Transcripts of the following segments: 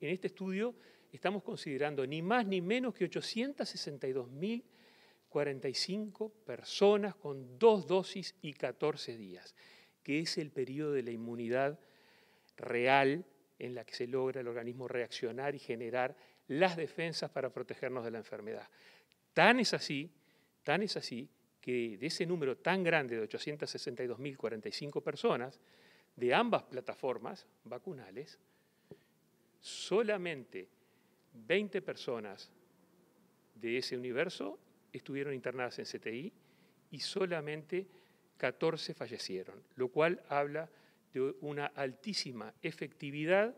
En este estudio estamos considerando ni más ni menos que 862.045 personas con dos dosis y 14 días, que es el periodo de la inmunidad real en la que se logra el organismo reaccionar y generar las defensas para protegernos de la enfermedad. Tan es así, tan es así que de ese número tan grande de 862.045 personas de ambas plataformas vacunales, solamente 20 personas de ese universo estuvieron internadas en CTI y solamente 14 fallecieron, lo cual habla de una altísima efectividad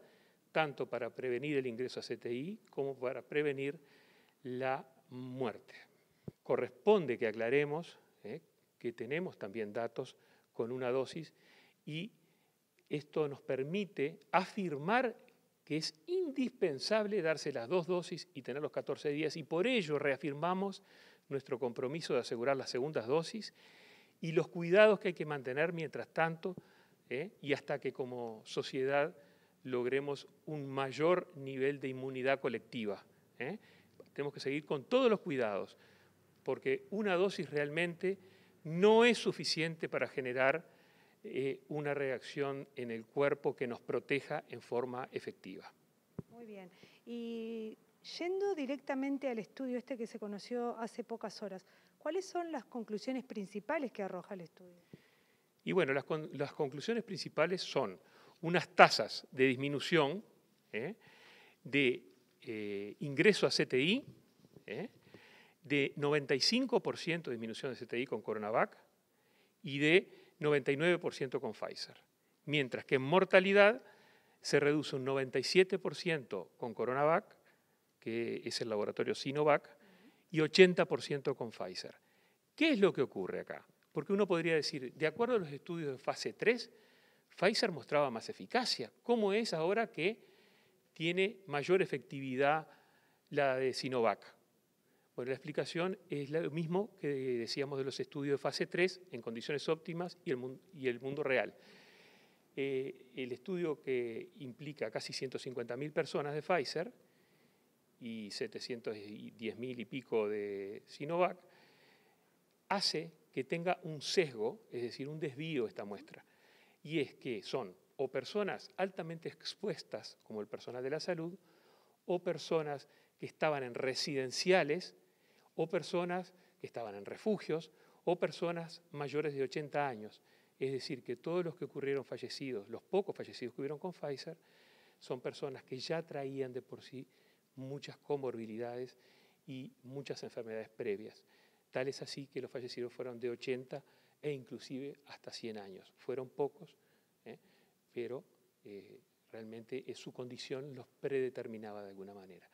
tanto para prevenir el ingreso a CTI como para prevenir la muerte. Corresponde que aclaremos eh, que tenemos también datos con una dosis y esto nos permite afirmar que es indispensable darse las dos dosis y tener los 14 días y por ello reafirmamos nuestro compromiso de asegurar las segundas dosis y los cuidados que hay que mantener mientras tanto ¿eh? y hasta que como sociedad logremos un mayor nivel de inmunidad colectiva. ¿eh? Tenemos que seguir con todos los cuidados, porque una dosis realmente no es suficiente para generar eh, una reacción en el cuerpo que nos proteja en forma efectiva. Muy bien. Y yendo directamente al estudio este que se conoció hace pocas horas, ¿cuáles son las conclusiones principales que arroja el estudio? Y bueno, las, conclusiones principales son unas tasas de disminución ¿eh? de eh, ingreso a CTI, de 95% de disminución de CTI con Coronavac y de 99% con Pfizer, mientras que en mortalidad se reduce un 97% con CoronaVac, que es el laboratorio Sinovac, y 80% con Pfizer. ¿Qué es lo que ocurre acá? Porque uno podría decir, de acuerdo a los estudios de fase 3, Pfizer mostraba más eficacia. ¿Cómo es ahora que tiene mayor efectividad la de Sinovac? Bueno, la explicación es lo mismo que decíamos de los estudios de fase 3 en condiciones óptimas y el mundo, y el mundo real. Eh, el estudio que implica casi 150.000 personas de Pfizer y 710.000 y pico de Sinovac, hace que tenga un sesgo, es decir, un desvío esta muestra. Y es que son o personas altamente expuestas, como el personal de la salud, o personas que estaban en residenciales o personas que estaban en refugios, o personas mayores de 80 años. Es decir, que todos los que ocurrieron fallecidos, los pocos fallecidos que hubieron con Pfizer, son personas que ya traían de por sí muchas comorbilidades y muchas enfermedades previas. Tal es así que los fallecidos fueron de 80 e inclusive hasta 100 años. Fueron pocos, ¿eh? pero eh, realmente eh, su condición los predeterminaba de alguna manera.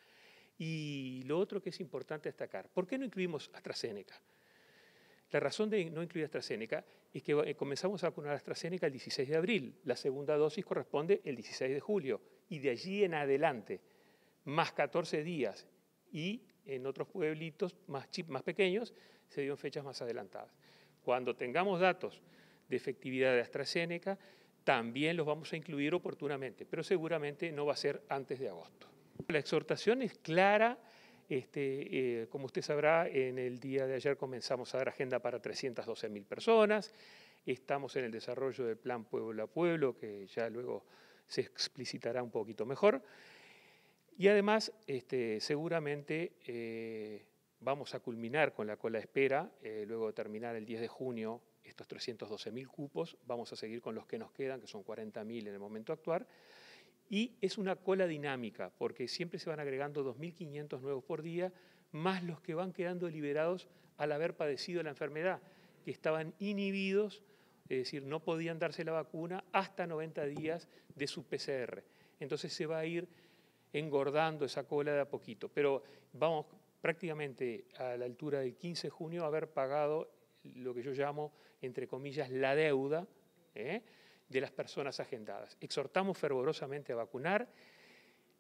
Y lo otro que es importante destacar, ¿por qué no incluimos AstraZeneca? La razón de no incluir AstraZeneca es que eh, comenzamos a vacunar AstraZeneca el 16 de abril, la segunda dosis corresponde el 16 de julio y de allí en adelante, más 14 días y en otros pueblitos más, más pequeños se dieron fechas más adelantadas. Cuando tengamos datos de efectividad de AstraZeneca, también los vamos a incluir oportunamente, pero seguramente no va a ser antes de agosto. La exhortación es clara. Este, eh, como usted sabrá, en el día de ayer comenzamos a dar agenda para 312.000 personas. Estamos en el desarrollo del plan Pueblo a Pueblo, que ya luego se explicitará un poquito mejor. Y además, este, seguramente eh, vamos a culminar con la cola de espera, eh, luego de terminar el 10 de junio estos 312.000 cupos, vamos a seguir con los que nos quedan, que son 40.000 en el momento actual. Y es una cola dinámica, porque siempre se van agregando 2.500 nuevos por día, más los que van quedando liberados al haber padecido la enfermedad, que estaban inhibidos, es decir, no podían darse la vacuna hasta 90 días de su PCR. Entonces se va a ir engordando esa cola de a poquito, pero vamos prácticamente a la altura del 15 de junio a haber pagado lo que yo llamo, entre comillas, la deuda. ¿eh? de las personas agendadas. Exhortamos fervorosamente a vacunar.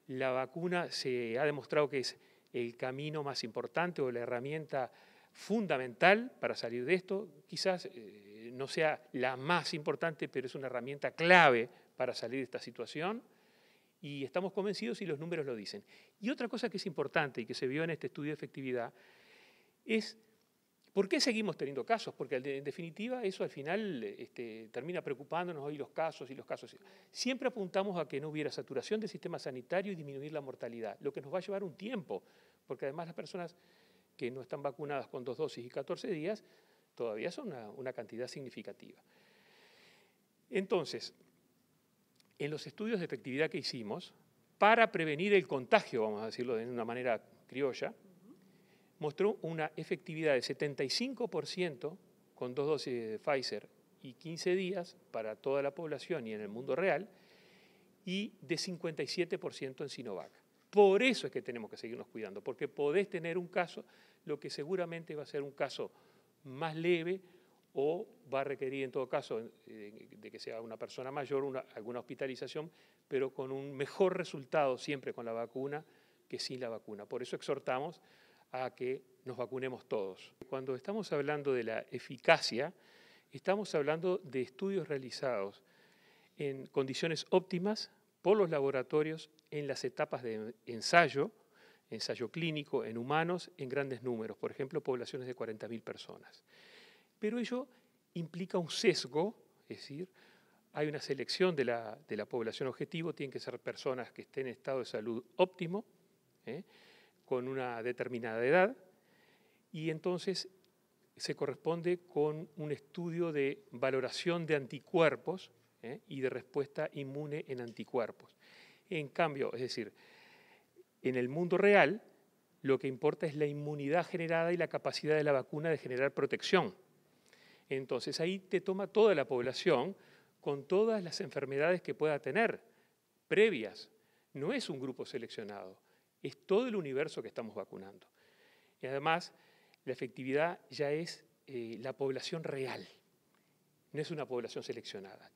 La vacuna se ha demostrado que es el camino más importante o la herramienta fundamental para salir de esto. Quizás eh, no sea la más importante, pero es una herramienta clave para salir de esta situación y estamos convencidos y los números lo dicen. Y otra cosa que es importante y que se vio en este estudio de efectividad es ¿Por qué seguimos teniendo casos? Porque en definitiva eso al final este, termina preocupándonos hoy los casos y los casos. Siempre apuntamos a que no hubiera saturación del sistema sanitario y disminuir la mortalidad, lo que nos va a llevar un tiempo, porque además las personas que no están vacunadas con dos dosis y 14 días todavía son una cantidad significativa. Entonces, en los estudios de efectividad que hicimos, para prevenir el contagio, vamos a decirlo de una manera criolla, mostró una efectividad de 75% con dos dosis de Pfizer y 15 días para toda la población y en el mundo real, y de 57% en Sinovac. Por eso es que tenemos que seguirnos cuidando, porque podés tener un caso, lo que seguramente va a ser un caso más leve o va a requerir en todo caso eh, de que sea una persona mayor, alguna hospitalización, pero con un mejor resultado siempre con la vacuna que sin la vacuna. Por eso exhortamos a que nos vacunemos todos. Cuando estamos hablando de la eficacia, estamos hablando de estudios realizados en condiciones óptimas por los laboratorios en las etapas de ensayo, ensayo clínico en humanos en grandes números, por ejemplo, poblaciones de 40.000 personas. Pero ello implica un sesgo, es decir, hay una selección de la, población objetivo, tienen que ser personas que estén en estado de salud óptimo, ¿eh? con una determinada edad y entonces se corresponde con un estudio de valoración de anticuerpos ¿eh? y de respuesta inmune en anticuerpos. En cambio, es decir, en el mundo real lo que importa es la inmunidad generada y la capacidad de la vacuna de generar protección. Entonces ahí te toma toda la población con todas las enfermedades que pueda tener previas. No es un grupo seleccionado. Es todo el universo que estamos vacunando. Y además, la efectividad ya es eh, la población real, no es una población seleccionada.